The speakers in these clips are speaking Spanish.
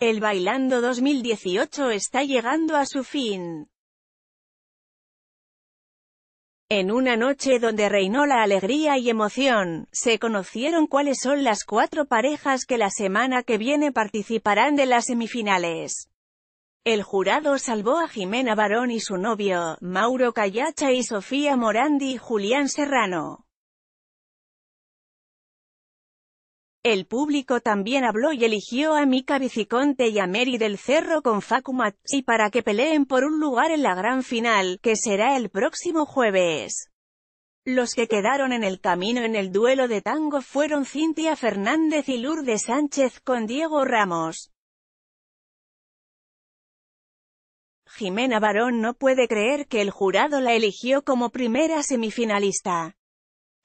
El Bailando 2018 está llegando a su fin. En una noche donde reinó la alegría y emoción, se conocieron cuáles son las cuatro parejas que la semana que viene participarán de las semifinales. El jurado salvó a Jimena Barón y su novio, Mauro Callacha y Sofía Morandi y Julián Serrano. El público también habló y eligió a Mika Viciconte y a Mary del Cerro con Facu y para que peleen por un lugar en la gran final, que será el próximo jueves. Los que quedaron en el camino en el duelo de tango fueron Cintia Fernández y Lourdes Sánchez con Diego Ramos. Jimena Barón no puede creer que el jurado la eligió como primera semifinalista.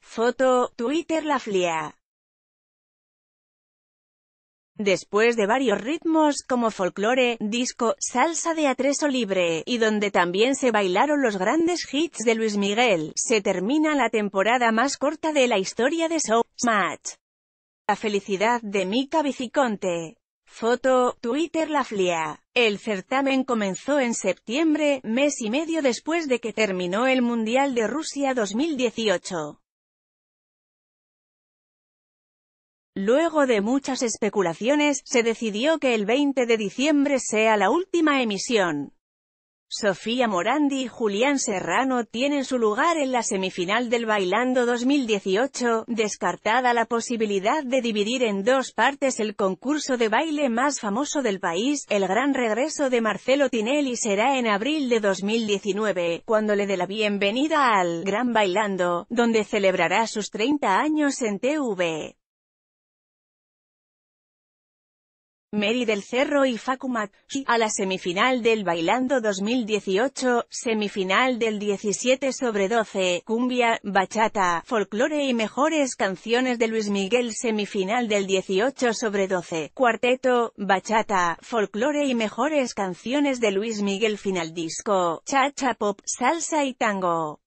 Foto, Twitter La Flia. Después de varios ritmos como folclore, disco, salsa de atreso libre, y donde también se bailaron los grandes hits de Luis Miguel, se termina la temporada más corta de la historia de Show Match. La felicidad de Mika Biciconte. Foto, Twitter La Flia. El certamen comenzó en septiembre, mes y medio después de que terminó el Mundial de Rusia 2018. Luego de muchas especulaciones, se decidió que el 20 de diciembre sea la última emisión. Sofía Morandi y Julián Serrano tienen su lugar en la semifinal del Bailando 2018, descartada la posibilidad de dividir en dos partes el concurso de baile más famoso del país, el gran regreso de Marcelo Tinelli será en abril de 2019, cuando le dé la bienvenida al Gran Bailando, donde celebrará sus 30 años en TV. Mary del Cerro y Facumat a la semifinal del Bailando 2018, semifinal del 17 sobre 12, cumbia, bachata, folclore y mejores canciones de Luis Miguel semifinal del 18 sobre 12, cuarteto, bachata, folclore y mejores canciones de Luis Miguel final disco, cha cha pop, salsa y tango.